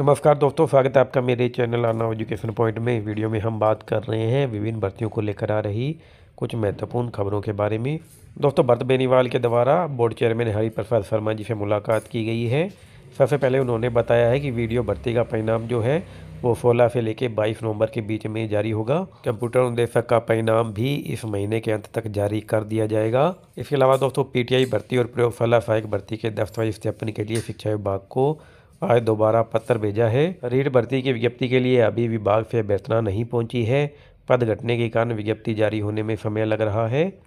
नमस्कार दोस्तों स्वागत है आपका मेरे चैनल आना एजुकेशन पॉइंट में वीडियो में हम बात कर रहे हैं विभिन्न भर्तियों को लेकर आ रही कुछ महत्वपूर्ण खबरों के बारे में दोस्तों भरत बेनीवाल के द्वारा बोर्ड चेयरमैन हरि प्रसाद शर्मा जी से मुलाकात की गई है सबसे पहले उन्होंने बताया है कि वीडियो भर्ती का परिणाम जो है वो सोलह से लेकर बाईस नवंबर के बीच में जारी होगा कंप्यूटर निदेशक का परिणाम भी इस महीने के अंत तक जारी कर दिया जाएगा इसके अलावा दोस्तों पीटीआई भर्ती और प्रयोगशाला सहायक भर्ती के दस्तावेज स्थापन के लिए शिक्षा विभाग को आज दोबारा पत्र भेजा है रीट भर्ती की विज्ञप्ति के लिए अभी विभाग से अभ्यर्थना नहीं पहुंची है पद घटने के कारण विज्ञप्ति जारी होने में समय लग रहा है